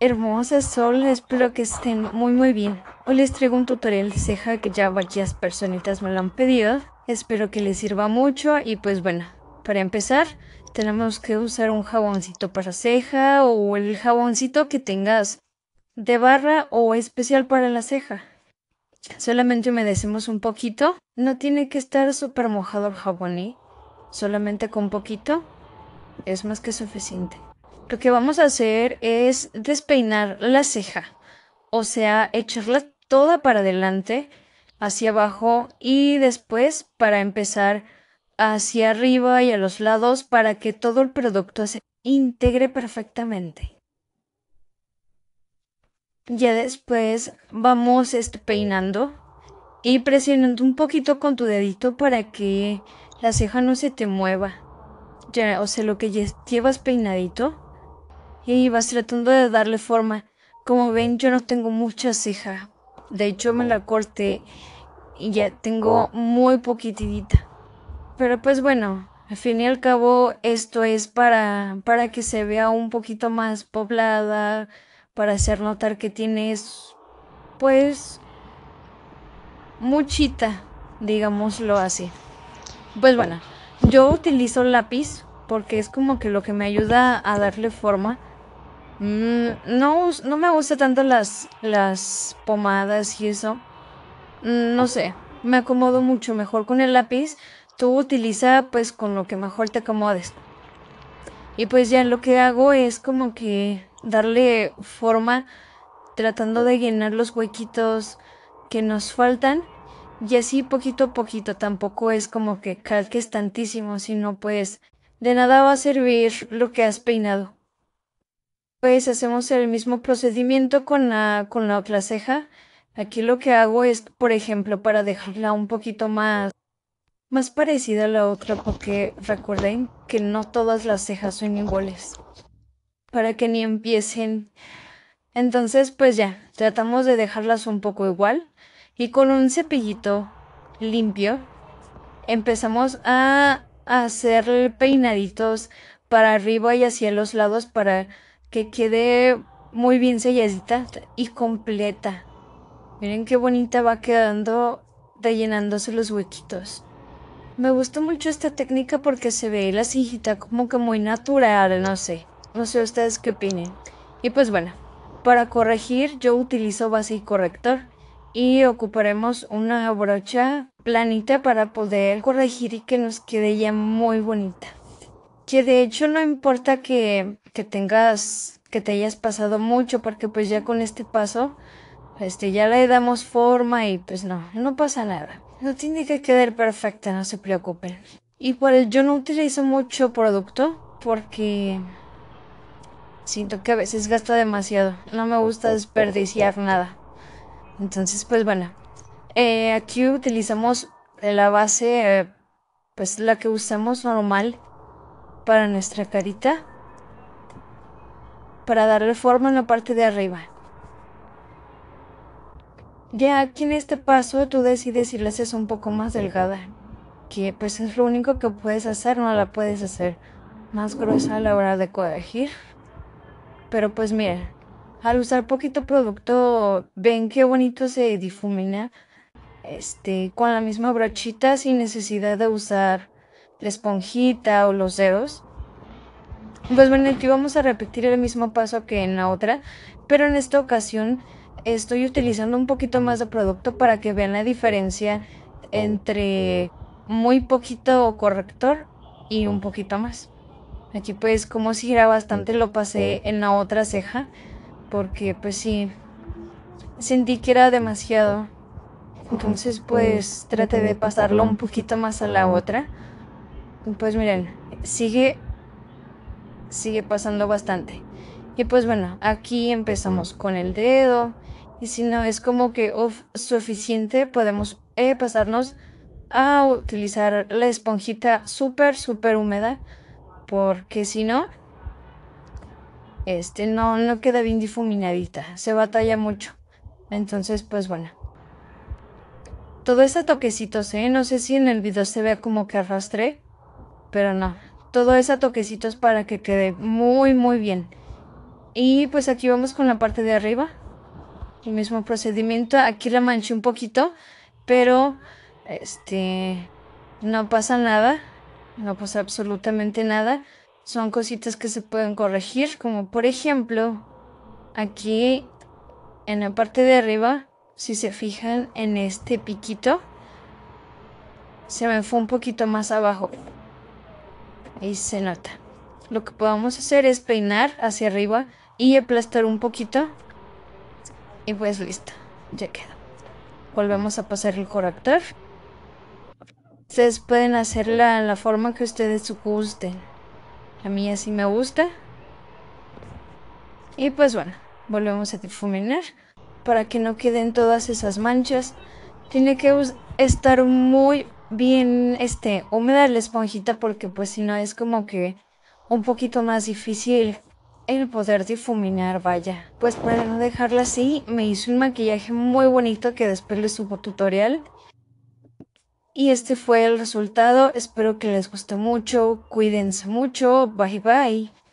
Hermosas sol, espero que estén muy muy bien. Hoy les traigo un tutorial de ceja que ya varias personitas me lo han pedido. Espero que les sirva mucho y pues bueno, para empezar tenemos que usar un jaboncito para ceja o el jaboncito que tengas de barra o especial para la ceja. Solamente humedecemos un poquito, no tiene que estar súper mojado el jabón, ¿eh? solamente con poquito es más que suficiente lo que vamos a hacer es despeinar la ceja, o sea, echarla toda para adelante, hacia abajo y después para empezar hacia arriba y a los lados para que todo el producto se integre perfectamente. Ya después vamos peinando y presionando un poquito con tu dedito para que la ceja no se te mueva. Ya, o sea, lo que llevas peinadito y vas tratando de darle forma. Como ven, yo no tengo mucha ceja De hecho, me la corté y ya tengo muy poquitidita Pero pues bueno, al fin y al cabo esto es para, para que se vea un poquito más poblada, para hacer notar que tienes pues muchita, digámoslo así. Pues bueno, yo utilizo lápiz porque es como que lo que me ayuda a darle forma Mm, no, me gustan tanto las, las pomadas y eso. Mm, no sé, me acomodo mucho mejor con el lápiz. Tú utiliza pues con lo que mejor te acomodes. Y pues ya lo que hago es como que darle forma tratando de llenar los huequitos que nos faltan. Y así poquito a poquito, tampoco es como que calques tantísimo, Si no pues de nada va a servir lo que has peinado. Pues hacemos el mismo procedimiento con la, con la otra ceja. Aquí lo que hago es, por ejemplo, para dejarla un poquito más, más parecida a la otra, porque recuerden que no todas las cejas son iguales, para que ni empiecen. Entonces, pues ya, tratamos de dejarlas un poco igual y con un cepillito limpio empezamos a hacer peinaditos para arriba y hacia los lados para que quede muy bien selladita y completa. Miren qué bonita va quedando rellenándose los huequitos. Me gustó mucho esta técnica porque se ve la cinta como que muy natural, no sé. No sé ustedes qué opinen. Y pues bueno, para corregir yo utilizo base y corrector y ocuparemos una brocha planita para poder corregir y que nos quede ya muy bonita que de hecho no importa que, tengas, que te hayas pasado mucho, porque pues ya con este paso, este, ya le damos forma y pues no, no pasa nada. No tiene que quedar perfecta, no se preocupen. y el yo no utilizo mucho producto porque siento que a veces gasto demasiado. No me gusta desperdiciar nada. Entonces, pues bueno, eh, aquí utilizamos la base, eh, pues la que usamos normal para nuestra carita para darle forma en la parte de arriba. Ya aquí en este paso tú decides si la haces un poco más delgada, que pues es lo único que puedes hacer, no la puedes hacer más gruesa a la hora de corregir. Pero pues mira, al usar poquito producto, ven qué bonito se difumina este con la misma brochita sin necesidad de usar la esponjita o los dedos. Pues bueno, aquí vamos a repetir el mismo paso que en la otra, pero en esta ocasión estoy utilizando un poquito más de producto para que vean la diferencia entre muy poquito corrector y un poquito más. Aquí pues como si era bastante lo pasé en la otra ceja porque pues sí sentí que era demasiado. Entonces pues traté de pasarlo un poquito más a la otra. Pues miren, sigue, sigue pasando bastante. Y pues bueno, aquí empezamos con el dedo. Y si no es como que suficiente, podemos eh, pasarnos a utilizar la esponjita súper, súper húmeda. Porque si no, este no, no queda bien difuminadita. Se batalla mucho. Entonces, pues bueno. Todo este toquecito, ¿eh? No sé si en el video se vea como que arrastré pero no. Todo es a toquecitos para que quede muy, muy bien. Y pues aquí vamos con la parte de arriba. El mismo procedimiento. Aquí la manché un poquito, pero este no pasa nada. No pasa absolutamente nada. Son cositas que se pueden corregir, como por ejemplo, aquí en la parte de arriba, si se fijan en este piquito, se me fue un poquito más abajo. Ahí se nota. Lo que podamos hacer es peinar hacia arriba y aplastar un poquito. Y pues listo, ya queda. Volvemos a pasar el corrector. Ustedes pueden hacerla En la forma que ustedes gusten. A mí así me gusta. Y pues bueno, volvemos a difuminar para que no queden todas esas manchas. Tiene que estar muy bien este, húmeda la esponjita porque pues si no es como que un poquito más difícil el poder difuminar, vaya. Pues para no dejarla así, me hice un maquillaje muy bonito que después les subo tutorial. Y este fue el resultado, espero que les guste mucho, cuídense mucho, bye bye.